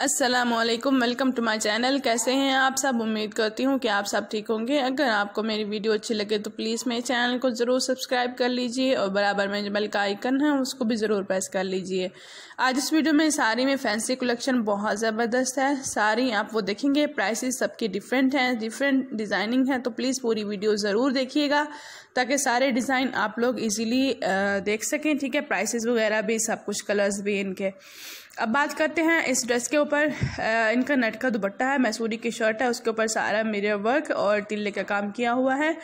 Aslam welcome to my channel कैसे हैं आप सब उम्मीद करती हूँ कि आप सब ठीक होंगे अगर आपको मेरी वीडियो अच्छी लगे तो प्लीज़ मेरे चैनल को ज़रूर सब्सक्राइब कर लीजिए और बराबर में जो बल का आइकन है उसको भी ज़रूर प्रेस कर लीजिए आज इस वीडियो में साड़ी में फैंसी कलेक्शन बहुत ज़बरदस्त है साड़ी आप वो देखेंगे प्राइसेस सबकी डिफरेंट हैं डिफरेंट डिज़ाइनिंग है तो प्लीज़ पूरी वीडियो ज़रूर देखिएगा ताकि सारे डिज़ाइन आप लोग ईजिली देख सकें ठीक है प्राइसेस वगैरह भी सब कुछ कलर्स भी इनके अब बात करते हैं इस ड्रेस के ऊपर इनका नट का दुपट्टा है मैसूरी की शर्ट है उसके ऊपर सारा मेरे वर्क और तिल्ले का काम किया हुआ है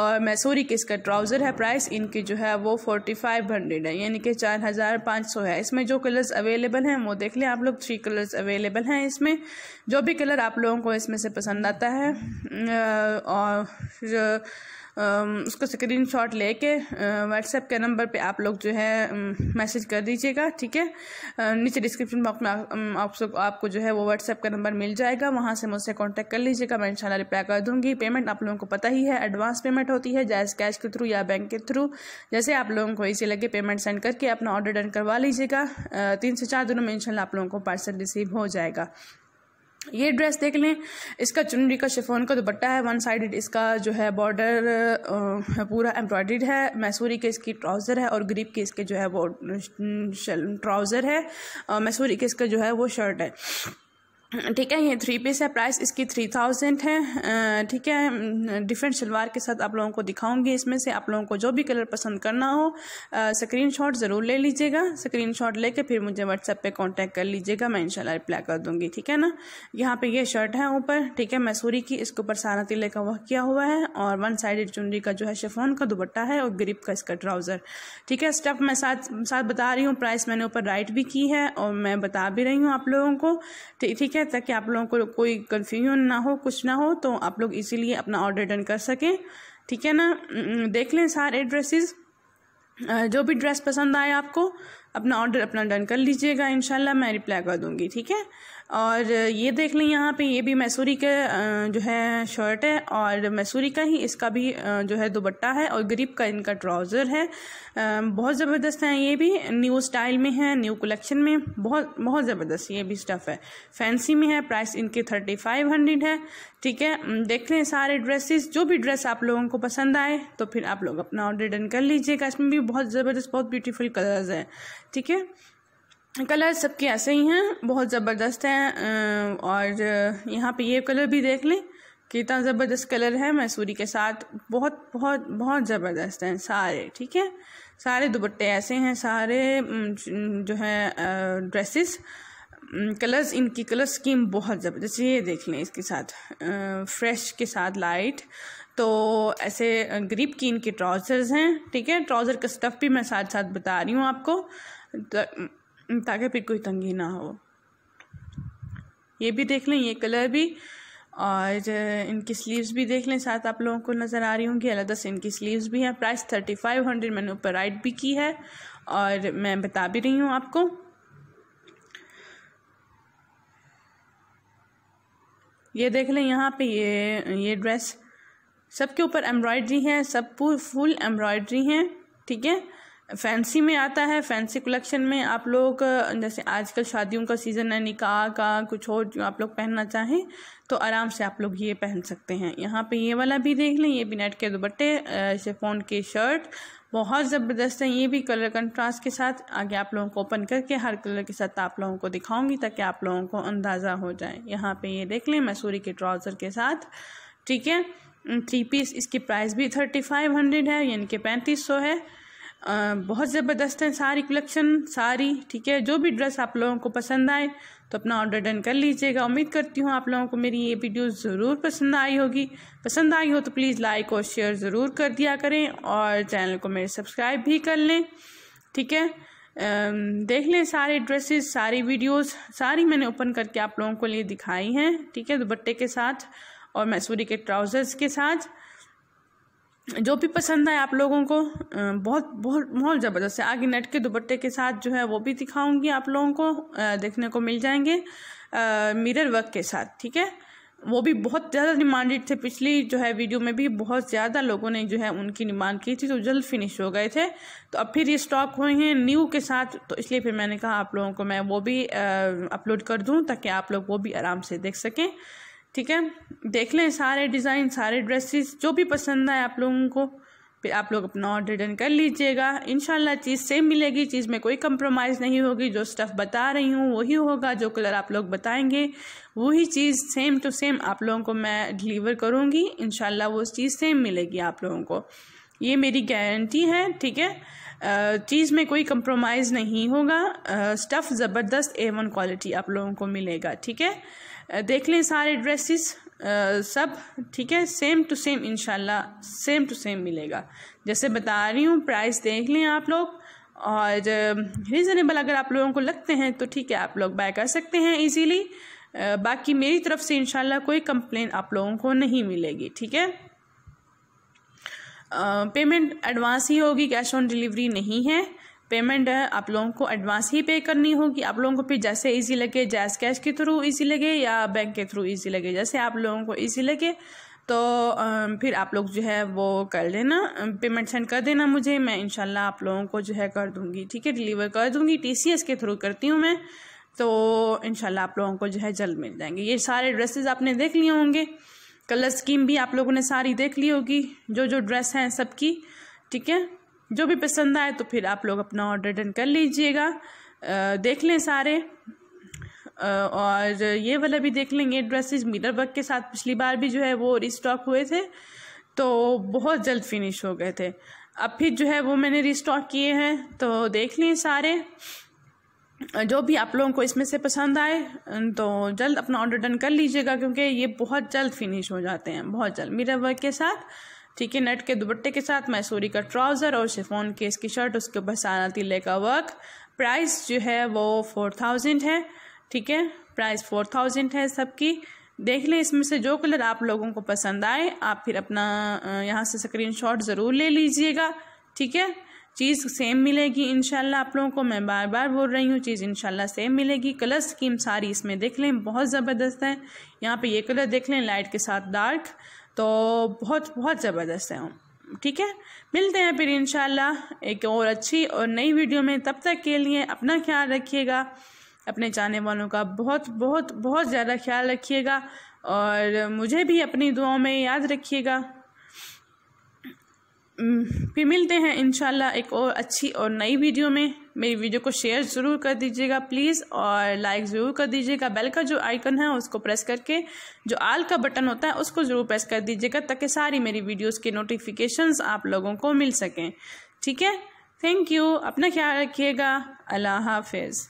और मैसूरी के इसका ट्राउज़र है प्राइस इनकी जो है वो फोर्टी फाइव हंड्रेड है यानी कि चार हज़ार पाँच सौ है इसमें जो कलर्स अवेलेबल हैं वो देख लें आप लोग थ्री कलर्स अवेलेबल हैं इसमें जो भी कलर आप लोगों को इसमें से पसंद आता है और उसका स्क्रीन शॉट ले के व्हाट्सएप के नंबर पर आप लोग जो है मैसेज कर दीजिएगा ठीक है नीचे डिस्क्रिप्शन बॉक्स में आप सब आपको जो है वो व्हाट्सएप का नंबर मिल जाएगा वहाँ से मुझसे कॉन्टैक्ट कर लीजिएगा मैं इनशाला रिप्लाई कर दूँगी पेमेंट आप लोगों को पता ही है एडवांस पेमेंट होती है जैस कैश के थ्रू या बैंक के थ्रू जैसे आप लोगों को इसी लगे पेमेंट सेंड करके अपना ऑर्डर डन करवा लीजिएगा तीन से चार दिनों में इंशाल्लाह आप लोगों को पार्सल रिसीव हो जाएगा ये ड्रेस देख लें इसका चुनरी का शिफोन का दुपट्टा है वन साइडेड इसका जो है बॉर्डर पूरा एम्ब्रॉयड्रीड है मैसूरी के इसकी ट्राउज़र है और ग्रीप के इसके जो है वो ट्राउज़र है मैसूरी के इसका जो है वो शर्ट है ठीक है ये थ्री पीस है प्राइस इसकी थ्री थाउजेंड है ठीक है डिफरेंट शलवार के साथ आप लोगों को दिखाऊंगी इसमें से आप लोगों को जो भी कलर पसंद करना हो स्क्रीन शॉट ज़रूर ले लीजिएगा स्क्रीन शॉट लेके फिर मुझे व्हाट्सएप पे कांटेक्ट कर लीजिएगा मैं इंशाल्लाह रिप्लाई कर दूंगी ठीक है ना यहाँ पे ये शर्ट है ऊपर ठीक है मैसूरी की इसके ऊपर सारा तिले का वह किया हुआ है और वन साइड चुनरी का जो है शेफोन का दुपट्टा है और ग्रिप का इसका ट्राउज़र ठीक है स्टफ मैं साथ साथ बता रही हूँ प्राइस मैंने ऊपर राइट भी की है और मैं बता भी रही हूँ आप लोगों को ठीक है है ताकि आप लोगों को कोई कन्फ्यूजन ना हो कुछ ना हो तो आप लोग इसीलिए अपना ऑर्डर डन कर सकें ठीक है ना देख लें सारे ड्रेसेस जो भी ड्रेस पसंद आए आपको अपना ऑर्डर अपना डन कर लीजिएगा इनशाला मैं रिप्लाई कर दूँगी ठीक है और ये देख लें यहाँ पे ये भी मैसूरी के जो है शर्ट है और मैसूरी का ही इसका भी जो है दुबट्टा है और गरीब का इनका ट्राउज़र है बहुत ज़बरदस्त है ये भी न्यू स्टाइल में है न्यू कलेक्शन में बहुत बहुत ज़बरदस्त ये भी स्टफ़ है फैंसी में है प्राइस इनके थर्टी फाइव हंड्रेड है ठीक है देख लें सारे ड्रेसेस जो भी ड्रेस आप लोगों को पसंद आए तो फिर आप लोग अपना ऑर्डर डन कर लीजिएगा इसमें भी बहुत ज़बरदस्त बहुत ब्यूटीफुल कलर्स हैं ठीक है कलर सबके ऐसे ही हैं बहुत ज़बरदस्त हैं और यहाँ पे ये कलर भी देख लें कितना ज़बरदस्त कलर है मैसूरी के साथ बहुत बहुत बहुत ज़बरदस्त हैं सारे ठीक है सारे दुपट्टे ऐसे हैं सारे जो है ड्रेसेस कलर्स इनकी कलर स्कीम बहुत ज़बरदस्त ये देख लें इसके साथ फ्रेश के साथ लाइट तो ऐसे ग्रिप की इनके ट्राउज़र्स हैं ठीक है ट्राउज़र का स्टफ़ भी मैं साथ साथ बता रही हूँ आपको ताकि फिर कोई तंगी ना हो ये भी देख लें ये कलर भी और इनकी स्लीव्स भी देख लें साथ आप लोगों को नज़र आ रही होंगी अलग से इनकी स्लीव्स भी हैं प्राइस थर्टी फाइव हंड्रेड मैंने ऊपर राइट भी की है और मैं बता भी रही हूँ आपको ये देख लें यहाँ पे ये ये ड्रेस सबके ऊपर एम्ब्रॉयड्री है सब फुल एम्ब्रॉयड्री है ठीक है फैंसी में आता है फैंसी कलेक्शन में आप लोग जैसे आजकल शादियों का सीज़न है निकाह का कुछ और जो आप लोग पहनना चाहें तो आराम से आप लोग ये पहन सकते हैं यहाँ पे ये वाला भी देख लें ये भी नेट के दुपट्टे शेफोन के शर्ट बहुत ज़बरदस्त है ये भी कलर कंट्रास्ट के साथ आगे आप लोगों को ओपन करके हर कलर के साथ आप लोगों को दिखाऊंगी ताकि आप लोगों को अंदाज़ा हो जाए यहाँ पर ये देख लें मसूरी के ट्राउज़र के साथ ठीक है थ्री पीस इसकी प्राइस भी थर्टी फाइव हंड्रेड है यानी कि पैंतीस सौ है बहुत ज़बरदस्त है सारी कलेक्शन सारी ठीक है जो भी ड्रेस आप लोगों को पसंद आए तो अपना ऑर्डर डन कर लीजिएगा उम्मीद करती हूँ आप लोगों को मेरी ये वीडियो ज़रूर पसंद आई होगी पसंद आई हो तो प्लीज़ लाइक और शेयर ज़रूर कर दिया करें और चैनल को मेरे सब्सक्राइब भी कर लें ठीक है देख लें सारे ड्रेसेस सारी वीडियोस सारी मैंने ओपन करके आप लोगों को लिए दिखाई हैं ठीक है दुपट्टे के साथ और मैसूरी के ट्राउज़र्स के साथ जो भी पसंद आए आप लोगों को बहुत बहुत बहुत ज़बरदस्त है आगे नेट के दुपट्टे के साथ जो है वो भी दिखाऊंगी आप लोगों को देखने को मिल जाएंगे मिरर वर्क के साथ ठीक है वो भी बहुत ज़्यादा डिमांडेड थे पिछली जो है वीडियो में भी बहुत ज़्यादा लोगों ने जो है उनकी डिमांड की थी तो जल्द फिनिश हो गए थे तो अब फिर ये स्टॉक हुए हैं न्यू के साथ तो इसलिए फिर मैंने कहा आप लोगों को मैं वो भी अपलोड कर दूँ ताकि आप लोग वो भी आराम से देख सकें ठीक है देख लें सारे डिज़ाइन सारे ड्रेसेस जो भी पसंद आए आप लोगों को फिर आप लोग अपना ऑर्डर डन कर लीजिएगा इन चीज़ सेम मिलेगी चीज़ में कोई कम्प्रोमाइज़ नहीं होगी जो स्टफ़ बता रही हूँ वही होगा जो कलर आप लोग बताएंगे वही चीज़ सेम टू सेम आप लोगों को मैं डिलीवर करूँगी इन वो चीज़ सेम मिलेगी आप लोगों को ये मेरी गारंटी है ठीक है चीज़ में कोई कंप्रोमाइज़ नहीं होगा स्टफ़ ज़बरदस्त ए वन क्वालिटी आप लोगों को मिलेगा ठीक है देख लें सारे ड्रेसेस सब ठीक है सेम टू सेम इनशाला सेम टू सेम मिलेगा जैसे बता रही हूँ प्राइस देख लें आप लोग और रीज़नेबल अगर आप लोगों को लगते हैं तो ठीक है आप लोग बाय कर सकते हैं इजीली बाकी मेरी तरफ से इनशाला कोई कंप्लेन आप लोगों को नहीं मिलेगी ठीक है पेमेंट एडवांस ही होगी कैश ऑन डिलीवरी नहीं है पेमेंट आप लोगों को एडवांस ही पे करनी होगी आप लोगों को फिर जैसे ईजी लगे जैस कैश के थ्रू इजी लगे या बैंक के थ्रू ईजी लगे जैसे आप लोगों को इजी लगे तो फिर आप लोग जो है वो कर लेना पेमेंट सेंड कर देना मुझे मैं इनशाला आप लोगों को जो है कर दूँगी ठीक है डिलीवर कर दूँगी टी के थ्रू करती हूँ मैं तो इनशाला आप लोगों को जो है जल्द मिल जाएंगे ये सारे ड्रेसेस आपने देख लिए होंगे कलर स्कीम भी आप लोगों ने सारी देख ली होगी जो जो ड्रेस हैं सबकी ठीक है जो भी पसंद आए तो फिर आप लोग अपना ऑर्डर डन कर लीजिएगा देख लें सारे और ये वाला भी देख लेंगे ड्रेसेस मीटर वर्क के साथ पिछली बार भी जो है वो रिस्टॉक हुए थे तो बहुत जल्द फिनिश हो गए थे अब फिर जो है वो मैंने रिस्टॉक किए हैं तो देख लें सारे जो भी आप लोगों को इसमें से पसंद आए तो जल्द अपना ऑर्डर डन कर लीजिएगा क्योंकि ये बहुत जल्द फिनिश हो जाते हैं बहुत जल्द मिरर वर्क के साथ ठीक है नेट के दुपट्टे के साथ मैसूरी का ट्राउज़र और शिफोन की इसकी शर्ट उसके ऊपर साना तिले का वर्क प्राइस जो है वो फोर थाउजेंड है ठीक है प्राइस फोर थाउजेंड है सबकी देख लें इसमें से जो कलर आप लोगों को पसंद आए आप फिर अपना यहाँ से शॉट ज़रूर ले लीजिएगा ठीक है चीज़ सेम मिलेगी इनशाला आप लोगों को मैं बार बार बोल रही हूँ चीज़ इनशाला सेम मिलेगी कलर स्कीम सारी इसमें देख लें बहुत ज़बरदस्त है यहाँ पे ये कलर देख लें लाइट के साथ डार्क तो बहुत बहुत ज़बरदस्त है ठीक है मिलते हैं फिर इन एक और अच्छी और नई वीडियो में तब तक के लिए अपना ख्याल रखिएगा अपने जाने वालों का बहुत बहुत बहुत ज़्यादा ख्याल रखिएगा और मुझे भी अपनी दुआओं में याद रखिएगा फिर मिलते हैं इन एक और अच्छी और नई वीडियो में मेरी वीडियो को शेयर ज़रूर कर दीजिएगा प्लीज़ और लाइक ज़रूर कर दीजिएगा बेल का जो आइकन है उसको प्रेस करके जो आल का बटन होता है उसको ज़रूर प्रेस कर दीजिएगा ताकि सारी मेरी वीडियोज़ के नोटिफिकेशंस आप लोगों को मिल सकें ठीक है थैंक यू अपना ख्याल रखिएगा अल्लाह हाफिज़